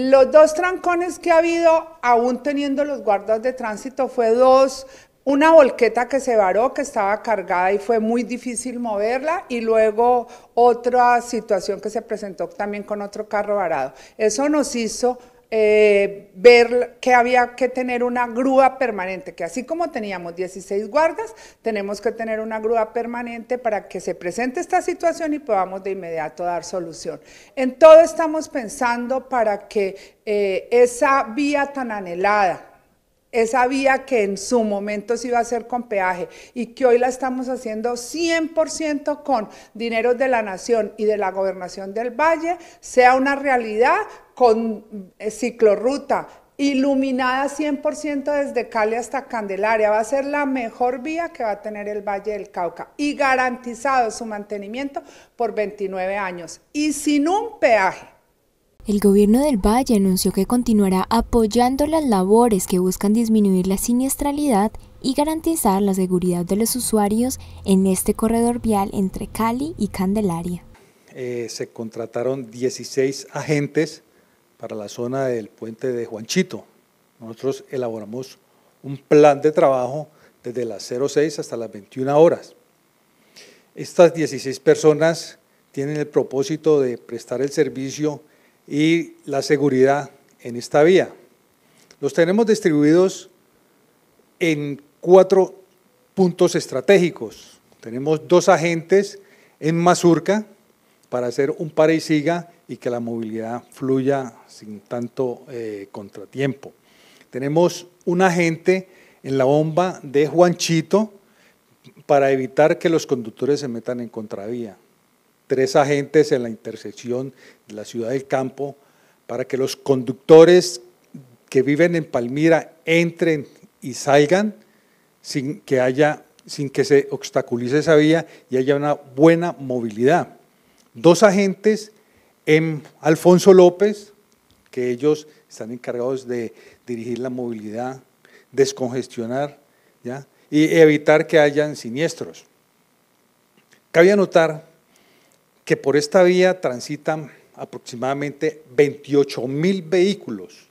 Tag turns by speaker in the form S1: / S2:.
S1: Los dos trancones que ha habido, aún teniendo los guardas de tránsito, fue dos una volqueta que se varó, que estaba cargada y fue muy difícil moverla, y luego otra situación que se presentó también con otro carro varado. Eso nos hizo eh, ver que había que tener una grúa permanente, que así como teníamos 16 guardas, tenemos que tener una grúa permanente para que se presente esta situación y podamos de inmediato dar solución. En todo estamos pensando para que eh, esa vía tan anhelada, esa vía que en su momento se iba a hacer con peaje y que hoy la estamos haciendo 100% con dinero de la nación y de la gobernación del valle, sea una realidad con eh, ciclorruta, iluminada 100% desde Cali hasta Candelaria. Va a ser la mejor vía que va a tener el Valle del Cauca y garantizado su mantenimiento por 29 años y sin un peaje. El gobierno del Valle anunció que continuará apoyando las labores que buscan disminuir la siniestralidad y garantizar la seguridad de los usuarios en este corredor vial entre Cali y Candelaria.
S2: Eh, se contrataron 16 agentes para la zona del puente de Juanchito. Nosotros elaboramos un plan de trabajo desde las 06 hasta las 21 horas. Estas 16 personas tienen el propósito de prestar el servicio y la seguridad en esta vía. Los tenemos distribuidos en cuatro puntos estratégicos. Tenemos dos agentes en Mazurca para hacer un pare y siga y que la movilidad fluya sin tanto eh, contratiempo. Tenemos un agente en la bomba de Juanchito para evitar que los conductores se metan en contravía tres agentes en la intersección de la ciudad del campo para que los conductores que viven en Palmira entren y salgan sin que haya sin que se obstaculice esa vía y haya una buena movilidad. Dos agentes en Alfonso López, que ellos están encargados de dirigir la movilidad, descongestionar y evitar que hayan siniestros. Cabe anotar que por esta vía transitan aproximadamente 28 mil vehículos